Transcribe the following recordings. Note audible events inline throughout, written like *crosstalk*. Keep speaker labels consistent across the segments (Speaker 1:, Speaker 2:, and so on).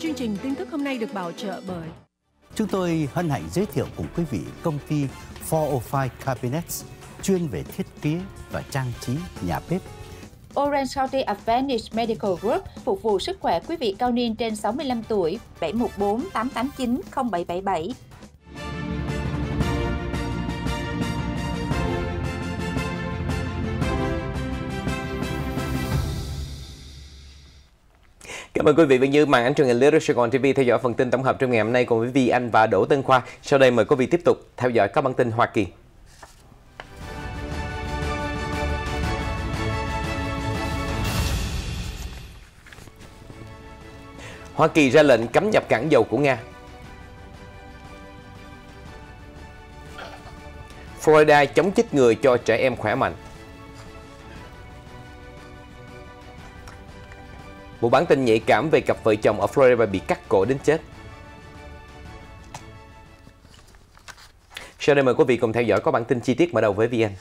Speaker 1: Chương trình tin tức hôm nay được bảo trợ bởi
Speaker 2: Chúng tôi hân hạnh giới thiệu cùng quý vị công ty 405 Cabinets chuyên về thiết kế và trang trí nhà bếp.
Speaker 1: Orange County Advantage Medical Group phục vụ sức khỏe quý vị cao niên trên 65 tuổi 714 889 0777
Speaker 3: Cảm ơn quý vị và Như màn ảnh truyền hình Little on TV theo dõi phần tin tổng hợp trong ngày hôm nay cùng với Vi Anh và Đỗ Tân Khoa. Sau đây mời quý vị tiếp tục theo dõi các bản tin Hoa Kỳ. Hoa Kỳ ra lệnh cấm nhập cảng dầu của Nga. Florida chống chích người cho trẻ em khỏe mạnh. Một bản tin nhạy cảm về cặp vợ chồng ở Florida bị cắt cổ đến chết. Sau đây mời quý vị cùng theo dõi các bản tin chi tiết mở đầu với VN.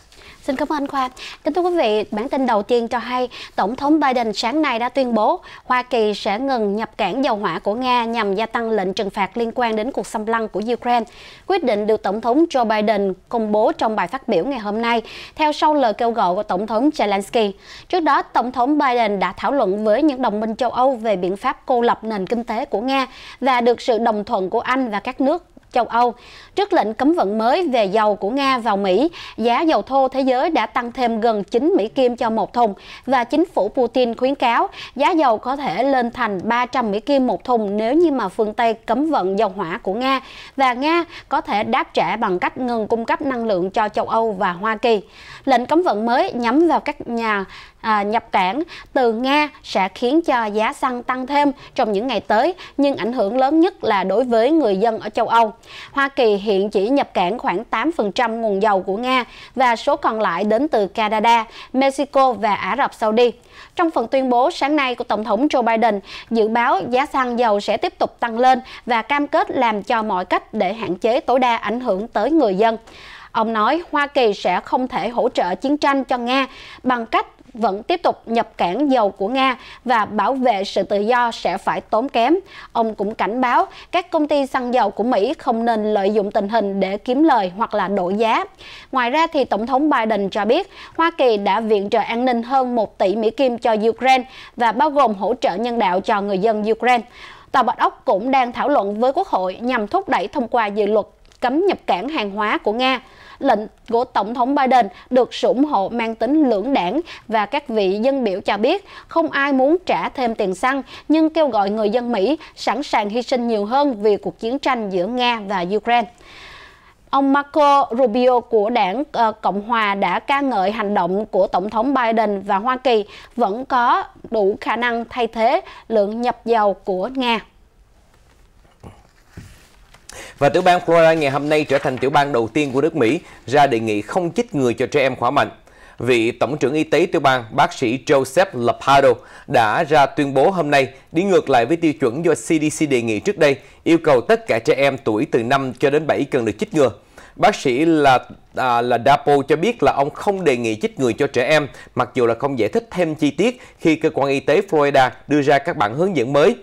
Speaker 1: Xin cảm ơn anh Khoa. Kính thưa quý vị, bản tin đầu tiên cho hay Tổng thống Biden sáng nay đã tuyên bố Hoa Kỳ sẽ ngừng nhập cảng dầu hỏa của Nga nhằm gia tăng lệnh trừng phạt liên quan đến cuộc xâm lăng của Ukraine. Quyết định được Tổng thống Joe Biden công bố trong bài phát biểu ngày hôm nay, theo sau lời kêu gọi của Tổng thống Zelensky. Trước đó, Tổng thống Biden đã thảo luận với những đồng minh châu Âu về biện pháp cô lập nền kinh tế của Nga và được sự đồng thuận của Anh và các nước châu Âu. Trước lệnh cấm vận mới về dầu của Nga vào Mỹ, giá dầu thô thế giới đã tăng thêm gần 9 Mỹ Kim cho một thùng và chính phủ Putin khuyến cáo giá dầu có thể lên thành 300 Mỹ Kim một thùng nếu như mà phương Tây cấm vận dầu hỏa của Nga và Nga có thể đáp trả bằng cách ngừng cung cấp năng lượng cho châu Âu và Hoa Kỳ. Lệnh cấm vận mới nhắm vào các nhà à, nhập cảng từ Nga sẽ khiến cho giá xăng tăng thêm trong những ngày tới, nhưng ảnh hưởng lớn nhất là đối với người dân ở châu Âu. Hoa Kỳ hiện chỉ nhập cảng khoảng 8% nguồn dầu của Nga và số còn lại đến từ Canada, Mexico và Ả Rập Saudi. Trong phần tuyên bố sáng nay của Tổng thống Joe Biden, dự báo giá xăng dầu sẽ tiếp tục tăng lên và cam kết làm cho mọi cách để hạn chế tối đa ảnh hưởng tới người dân. Ông nói Hoa Kỳ sẽ không thể hỗ trợ chiến tranh cho Nga bằng cách vẫn tiếp tục nhập cảng dầu của Nga và bảo vệ sự tự do sẽ phải tốn kém. Ông cũng cảnh báo các công ty xăng dầu của Mỹ không nên lợi dụng tình hình để kiếm lời hoặc là đổ giá. Ngoài ra thì Tổng thống Biden cho biết Hoa Kỳ đã viện trợ an ninh hơn 1 tỷ Mỹ Kim cho Ukraine và bao gồm hỗ trợ nhân đạo cho người dân Ukraine. Tòa Bạch Ốc cũng đang thảo luận với Quốc hội nhằm thúc đẩy thông qua dự luật cấm nhập cảng hàng hóa của Nga. Lệnh của Tổng thống Biden được sự ủng hộ mang tính lưỡng đảng và các vị dân biểu cho biết không ai muốn trả thêm tiền xăng nhưng kêu gọi người dân Mỹ sẵn sàng hy sinh nhiều hơn vì cuộc chiến tranh giữa Nga và Ukraine. Ông Marco Rubio của đảng ờ, Cộng Hòa đã ca ngợi hành động của Tổng thống Biden và Hoa Kỳ vẫn có đủ khả năng thay thế lượng nhập dầu của Nga.
Speaker 3: Và tiểu bang Florida ngày hôm nay trở thành tiểu bang đầu tiên của nước Mỹ ra đề nghị không chích ngừa cho trẻ em khỏe mạnh. Vị Tổng trưởng Y tế tiểu bang, bác sĩ Joseph Lepardo, đã ra tuyên bố hôm nay đi ngược lại với tiêu chuẩn do CDC đề nghị trước đây, yêu cầu tất cả trẻ em tuổi từ 5 cho đến 7 cần được chích ngừa. Bác sĩ là à, là Dapo cho biết là ông không đề nghị chích ngừa cho trẻ em, mặc dù là không giải thích thêm chi tiết khi cơ quan y tế Florida đưa ra các bản hướng dẫn mới.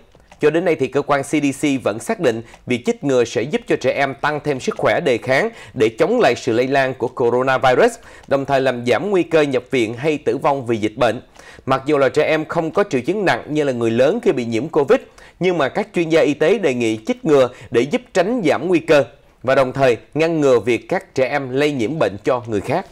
Speaker 3: Cho đến nay thì cơ quan CDC vẫn xác định việc chích ngừa sẽ giúp cho trẻ em tăng thêm sức khỏe đề kháng để chống lại sự lây lan của coronavirus, đồng thời làm giảm nguy cơ nhập viện hay tử vong vì dịch bệnh. Mặc dù là trẻ em không có triệu chứng nặng như là người lớn khi bị nhiễm Covid, nhưng mà các chuyên gia y tế đề nghị chích ngừa để giúp tránh giảm nguy cơ và đồng thời ngăn ngừa việc các trẻ em lây nhiễm bệnh cho người khác.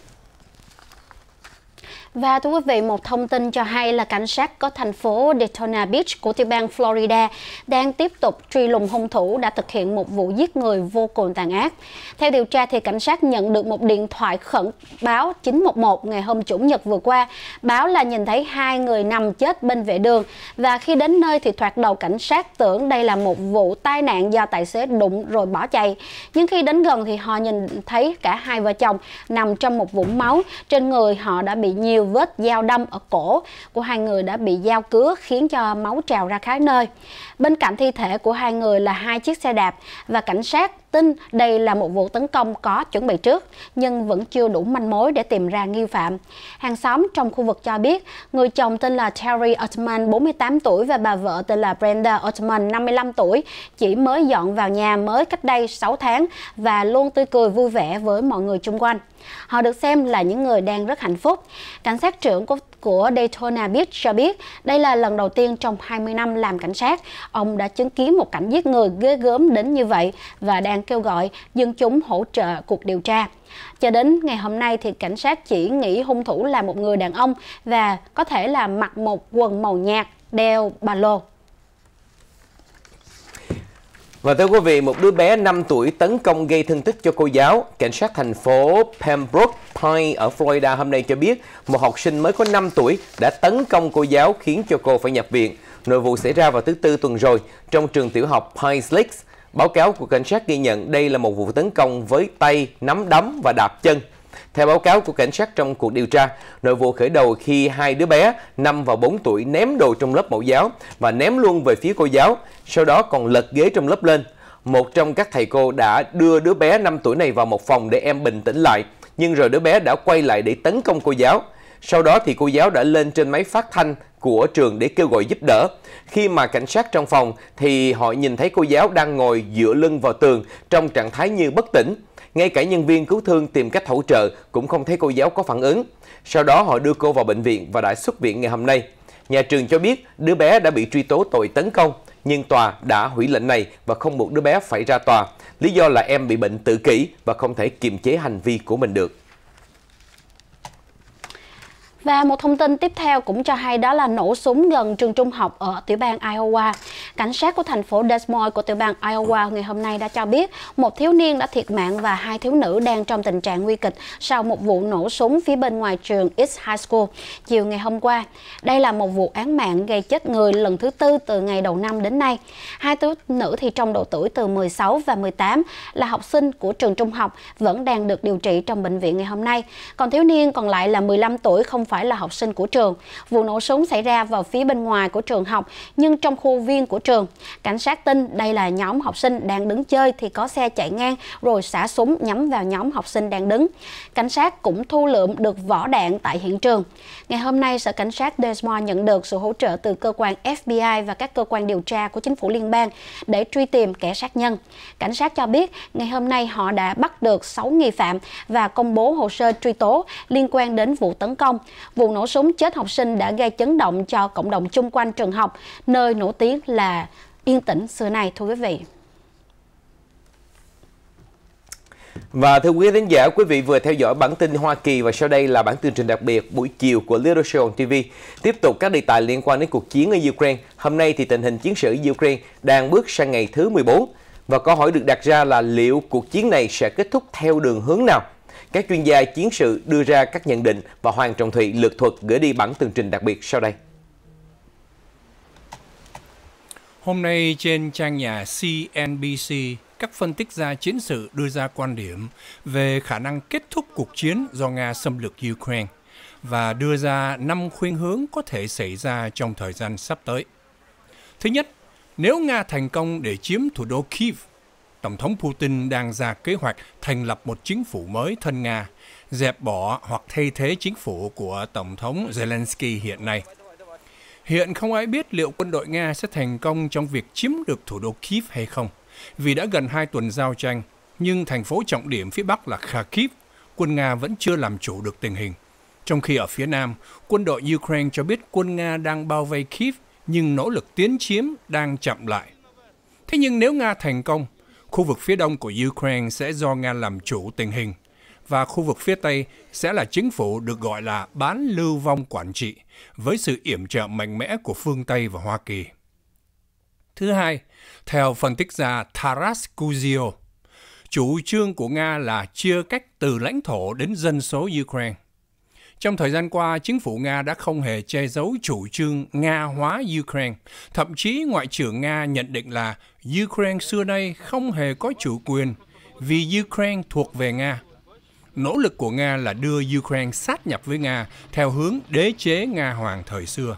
Speaker 1: Và thưa quý vị, một thông tin cho hay là cảnh sát có thành phố Daytona Beach của tiểu bang Florida đang tiếp tục truy lùng hung thủ đã thực hiện một vụ giết người vô cùng tàn ác. Theo điều tra thì cảnh sát nhận được một điện thoại khẩn báo 911 ngày hôm Chủ nhật vừa qua, báo là nhìn thấy hai người nằm chết bên vệ đường và khi đến nơi thì thoạt đầu cảnh sát tưởng đây là một vụ tai nạn do tài xế đụng rồi bỏ chạy. Nhưng khi đến gần thì họ nhìn thấy cả hai vợ chồng nằm trong một vũng máu, trên người họ đã bị nhiều như vết dao đâm ở cổ của hai người đã bị dao cứa khiến cho máu trào ra khá nơi. Bên cạnh thi thể của hai người là hai chiếc xe đạp và cảnh sát tin đây là một vụ tấn công có chuẩn bị trước nhưng vẫn chưa đủ manh mối để tìm ra nghi phạm. Hàng xóm trong khu vực cho biết người chồng tên là Terry Ottman 48 tuổi và bà vợ tên là Brenda Ottman 55 tuổi chỉ mới dọn vào nhà mới cách đây 6 tháng và luôn tươi cười vui vẻ với mọi người xung quanh. Họ được xem là những người đang rất hạnh phúc. Cảnh sát trưởng của của Daytona Beach cho biết đây là lần đầu tiên trong 20 năm làm cảnh sát, ông đã chứng kiến một cảnh giết người ghê gớm đến như vậy và đang kêu gọi dân chúng hỗ trợ cuộc điều tra. Cho đến ngày hôm nay thì cảnh sát chỉ nghĩ hung thủ là một người đàn ông và có thể là mặc một quần màu nhạt, đeo ba lô.
Speaker 3: Và thưa quý vị, một đứa bé 5 tuổi tấn công gây thương tích cho cô giáo. Cảnh sát thành phố Pembroke Pines ở Florida hôm nay cho biết một học sinh mới có 5 tuổi đã tấn công cô giáo khiến cho cô phải nhập viện. Nội vụ xảy ra vào thứ Tư tuần rồi trong trường tiểu học Pines Lakes. Báo cáo của cảnh sát ghi nhận đây là một vụ tấn công với tay, nắm đấm và đạp chân. Theo báo cáo của cảnh sát trong cuộc điều tra, nội vụ khởi đầu khi hai đứa bé 5 và 4 tuổi ném đồ trong lớp mẫu giáo và ném luôn về phía cô giáo, sau đó còn lật ghế trong lớp lên. Một trong các thầy cô đã đưa đứa bé 5 tuổi này vào một phòng để em bình tĩnh lại, nhưng rồi đứa bé đã quay lại để tấn công cô giáo. Sau đó thì cô giáo đã lên trên máy phát thanh của trường để kêu gọi giúp đỡ. Khi mà cảnh sát trong phòng thì họ nhìn thấy cô giáo đang ngồi dựa lưng vào tường trong trạng thái như bất tỉnh. Ngay cả nhân viên cứu thương tìm cách hỗ trợ cũng không thấy cô giáo có phản ứng. Sau đó họ đưa cô vào bệnh viện và đã xuất viện ngày hôm nay. Nhà trường cho biết đứa bé đã bị truy tố tội tấn công, nhưng tòa đã hủy lệnh này và không buộc đứa bé phải ra tòa. Lý do là em bị bệnh tự kỷ và không thể kiềm chế hành vi của mình được.
Speaker 1: Và một thông tin tiếp theo cũng cho hay đó là nổ súng gần trường trung học ở tiểu bang Iowa. Cảnh sát của thành phố Des Moines của tiểu bang Iowa ngày hôm nay đã cho biết một thiếu niên đã thiệt mạng và hai thiếu nữ đang trong tình trạng nguy kịch sau một vụ nổ súng phía bên ngoài trường East High School chiều ngày hôm qua. Đây là một vụ án mạng gây chết người lần thứ tư từ ngày đầu năm đến nay. Hai thiếu nữ thì trong độ tuổi từ 16 và 18 là học sinh của trường trung học vẫn đang được điều trị trong bệnh viện ngày hôm nay. Còn thiếu niên còn lại là 15 tuổi không phải là học sinh của trường. Vụ nổ súng xảy ra vào phía bên ngoài của trường học nhưng trong khu viên của trường. Cảnh sát tin đây là nhóm học sinh đang đứng chơi thì có xe chạy ngang rồi xả súng nhắm vào nhóm học sinh đang đứng. Cảnh sát cũng thu lượm được vỏ đạn tại hiện trường. Ngày hôm nay, Sở Cảnh sát Des Moines nhận được sự hỗ trợ từ cơ quan FBI và các cơ quan điều tra của chính phủ liên bang để truy tìm kẻ sát nhân. Cảnh sát cho biết ngày hôm nay họ đã bắt được 6 nghi phạm và công bố hồ sơ truy tố liên quan đến vụ tấn công. Vụ nổ súng chết học sinh đã gây chấn động cho cộng đồng chung quanh trường học, nơi nổi tiếng là yên tĩnh xưa nay thưa quý vị.
Speaker 3: Và thưa quý khán giả, quý vị vừa theo dõi bản tin Hoa Kỳ và sau đây là bản tường trình đặc biệt buổi chiều của Little Show on TV. Tiếp tục các đề tài liên quan đến cuộc chiến ở Ukraine. Hôm nay thì tình hình chiến sự ở Ukraine đang bước sang ngày thứ 14 và câu hỏi được đặt ra là liệu cuộc chiến này sẽ kết thúc theo đường hướng nào? Các chuyên gia chiến sự đưa ra các nhận định và Hoàng Trọng Thụy lược thuật gửi đi bản tường trình đặc biệt sau đây.
Speaker 2: Hôm nay trên trang nhà CNBC, các phân tích gia chiến sự đưa ra quan điểm về khả năng kết thúc cuộc chiến do Nga xâm lược Ukraine và đưa ra 5 khuyên hướng có thể xảy ra trong thời gian sắp tới. Thứ nhất, nếu Nga thành công để chiếm thủ đô Kiev Tổng thống Putin đang ra kế hoạch thành lập một chính phủ mới thân Nga, dẹp bỏ hoặc thay thế chính phủ của Tổng thống Zelensky hiện nay. Hiện không ai biết liệu quân đội Nga sẽ thành công trong việc chiếm được thủ đô Kiev hay không, vì đã gần hai tuần giao tranh, nhưng thành phố trọng điểm phía Bắc là Kharkiv, quân Nga vẫn chưa làm chủ được tình hình. Trong khi ở phía Nam, quân đội Ukraine cho biết quân Nga đang bao vây Kiev nhưng nỗ lực tiến chiếm đang chậm lại. Thế nhưng nếu Nga thành công, Khu vực phía đông của Ukraine sẽ do Nga làm chủ tình hình, và khu vực phía Tây sẽ là chính phủ được gọi là bán lưu vong quản trị, với sự yểm trợ mạnh mẽ của phương Tây và Hoa Kỳ. Thứ hai, theo phân tích gia Taras Kuzio, chủ trương của Nga là chia cách từ lãnh thổ đến dân số Ukraine. Trong thời gian qua, chính phủ Nga đã không hề che giấu chủ trương Nga hóa Ukraine. Thậm chí, Ngoại trưởng Nga nhận định là Ukraine xưa nay không hề có chủ quyền vì Ukraine thuộc về Nga. Nỗ lực của Nga là đưa Ukraine sát nhập với Nga theo hướng đế chế Nga hoàng thời xưa.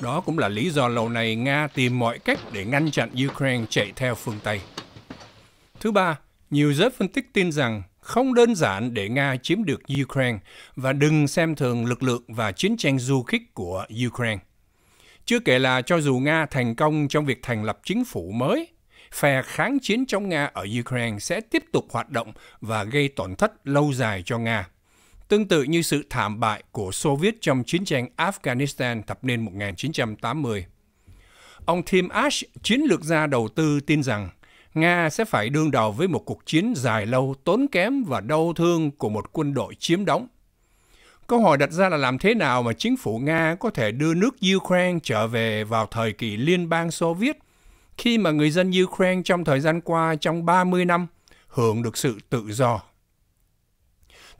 Speaker 2: Đó cũng là lý do lâu nay Nga tìm mọi cách để ngăn chặn Ukraine chạy theo phương Tây. Thứ ba, nhiều giới phân tích tin rằng không đơn giản để Nga chiếm được Ukraine và đừng xem thường lực lượng và chiến tranh du kích của Ukraine. Chưa kể là cho dù Nga thành công trong việc thành lập chính phủ mới, phe kháng chiến chống Nga ở Ukraine sẽ tiếp tục hoạt động và gây tổn thất lâu dài cho Nga. Tương tự như sự thảm bại của Xô Viết trong chiến tranh Afghanistan thập niên 1980. Ông Tim Ash, chiến lược gia đầu tư tin rằng Nga sẽ phải đương đầu với một cuộc chiến dài lâu, tốn kém và đau thương của một quân đội chiếm đóng. Câu hỏi đặt ra là làm thế nào mà chính phủ Nga có thể đưa nước Ukraine trở về vào thời kỳ liên bang Xô Viết khi mà người dân Ukraine trong thời gian qua trong 30 năm hưởng được sự tự do.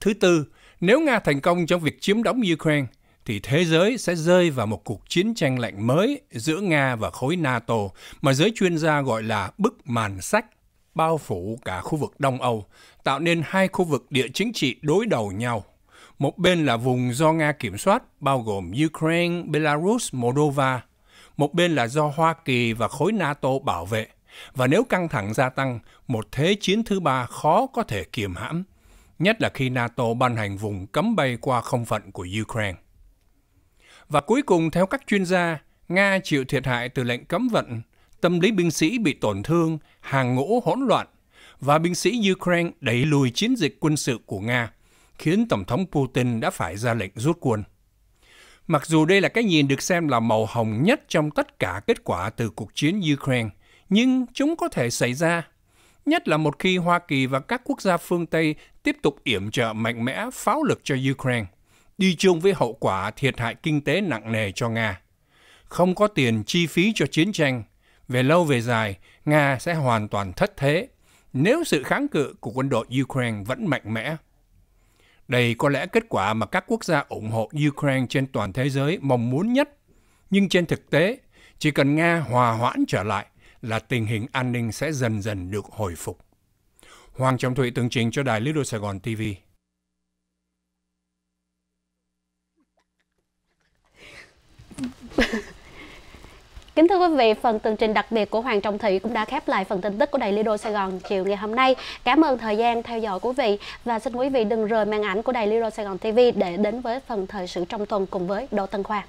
Speaker 2: Thứ tư, nếu Nga thành công trong việc chiếm đóng Ukraine, thì thế giới sẽ rơi vào một cuộc chiến tranh lạnh mới giữa Nga và khối NATO mà giới chuyên gia gọi là bức màn sách bao phủ cả khu vực Đông Âu, tạo nên hai khu vực địa chính trị đối đầu nhau. Một bên là vùng do Nga kiểm soát, bao gồm Ukraine, Belarus, Moldova. Một bên là do Hoa Kỳ và khối NATO bảo vệ. Và nếu căng thẳng gia tăng, một thế chiến thứ ba khó có thể kiềm hãm, nhất là khi NATO ban hành vùng cấm bay qua không phận của Ukraine. Và cuối cùng, theo các chuyên gia, Nga chịu thiệt hại từ lệnh cấm vận, tâm lý binh sĩ bị tổn thương, hàng ngũ hỗn loạn và binh sĩ Ukraine đẩy lùi chiến dịch quân sự của Nga, khiến Tổng thống Putin đã phải ra lệnh rút quân. Mặc dù đây là cái nhìn được xem là màu hồng nhất trong tất cả kết quả từ cuộc chiến Ukraine, nhưng chúng có thể xảy ra, nhất là một khi Hoa Kỳ và các quốc gia phương Tây tiếp tục yểm trợ mạnh mẽ pháo lực cho Ukraine đi chung với hậu quả thiệt hại kinh tế nặng nề cho Nga. Không có tiền chi phí cho chiến tranh, về lâu về dài, Nga sẽ hoàn toàn thất thế nếu sự kháng cự của quân đội Ukraine vẫn mạnh mẽ. Đây có lẽ kết quả mà các quốc gia ủng hộ Ukraine trên toàn thế giới mong muốn nhất. Nhưng trên thực tế, chỉ cần Nga hòa hoãn trở lại là tình hình an ninh sẽ dần dần được hồi phục. Hoàng Trọng Thụy tường trình cho Đài Đô Sài Gòn TV.
Speaker 1: *laughs* Kính thưa quý vị, phần tường trình đặc biệt của Hoàng Trọng Thị cũng đã khép lại phần tin tức của Đài Lido Sài Gòn chiều ngày hôm nay. Cảm ơn thời gian theo dõi của quý vị và xin quý vị đừng rời màn ảnh của Đài Lido Sài Gòn TV để đến với phần thời sự trong tuần cùng với Đỗ Tân Khoa.